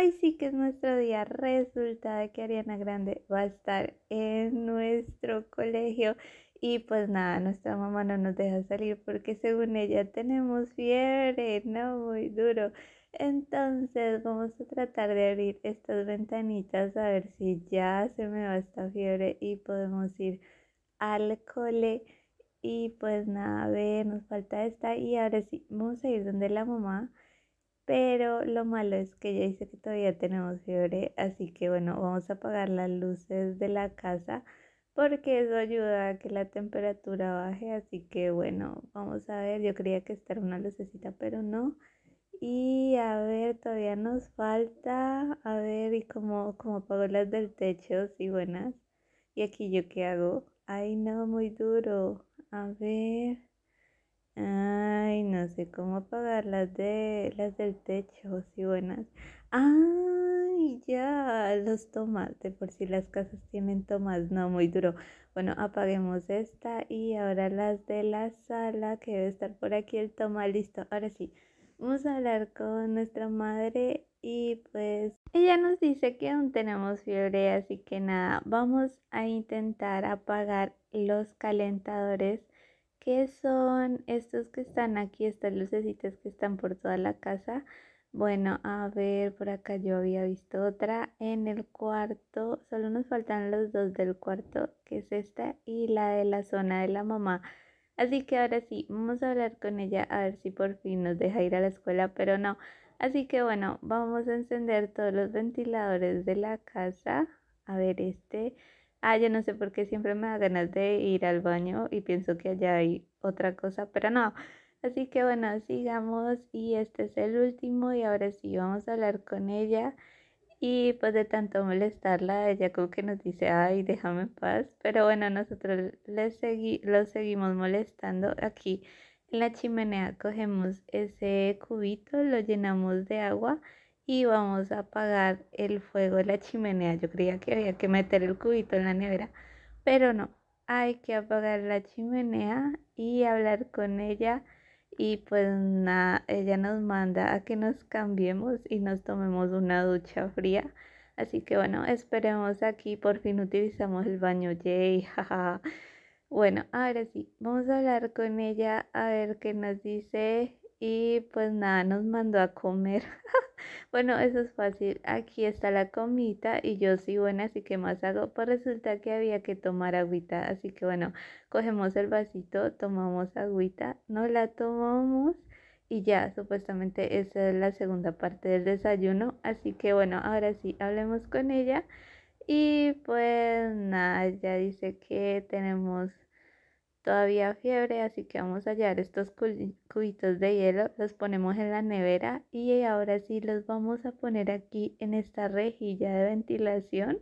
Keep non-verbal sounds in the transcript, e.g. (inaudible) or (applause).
Ay, sí que es nuestro día. Resulta que Ariana Grande va a estar en nuestro colegio. Y pues nada, nuestra mamá no nos deja salir porque según ella tenemos fiebre, no muy duro. Entonces vamos a tratar de abrir estas ventanitas a ver si ya se me va esta fiebre y podemos ir al cole. Y pues nada, ve, nos falta esta y ahora sí, vamos a ir donde la mamá pero lo malo es que ya dice que todavía tenemos fiebre, así que bueno, vamos a apagar las luces de la casa porque eso ayuda a que la temperatura baje, así que bueno, vamos a ver, yo creía que estar una lucecita, pero no. Y a ver, todavía nos falta, a ver, y cómo como apago las del techo, sí, buenas. Y aquí yo qué hago. Ay, no, muy duro. A ver. Ay, no sé cómo apagar las de las del techo, si buenas. Ay, ya, los tomates, por si las casas tienen tomas, no, muy duro. Bueno, apaguemos esta y ahora las de la sala, que debe estar por aquí el toma, listo. Ahora sí, vamos a hablar con nuestra madre y pues ella nos dice que aún tenemos fiebre, así que nada, vamos a intentar apagar los calentadores ¿Qué son estos que están aquí, estas lucecitas que están por toda la casa. Bueno, a ver, por acá yo había visto otra en el cuarto. Solo nos faltan los dos del cuarto, que es esta, y la de la zona de la mamá. Así que ahora sí, vamos a hablar con ella a ver si por fin nos deja ir a la escuela, pero no. Así que bueno, vamos a encender todos los ventiladores de la casa. A ver, este Ah, yo no sé por qué siempre me da ganas de ir al baño y pienso que allá hay otra cosa, pero no. Así que bueno, sigamos y este es el último y ahora sí vamos a hablar con ella y pues de tanto molestarla, ella como que nos dice, ay, déjame en paz, pero bueno, nosotros lo seguimos molestando aquí en la chimenea, cogemos ese cubito, lo llenamos de agua y vamos a apagar el fuego de la chimenea. Yo creía que había que meter el cubito en la nevera, pero no. Hay que apagar la chimenea y hablar con ella. Y pues nada, ella nos manda a que nos cambiemos y nos tomemos una ducha fría. Así que bueno, esperemos aquí. Por fin utilizamos el baño. Jay. (laughs) Bueno, ahora sí, vamos a hablar con ella a ver qué nos dice y pues nada, nos mandó a comer. (laughs) bueno, eso es fácil. Aquí está la comita y yo sí, bueno, así que más hago. Pues resulta que había que tomar agüita. Así que bueno, cogemos el vasito, tomamos agüita, no la tomamos y ya, supuestamente esa es la segunda parte del desayuno. Así que bueno, ahora sí, hablemos con ella. Y pues nada, ya dice que tenemos todavía fiebre, así que vamos a hallar estos cubitos de hielo, los ponemos en la nevera y ahora sí los vamos a poner aquí en esta rejilla de ventilación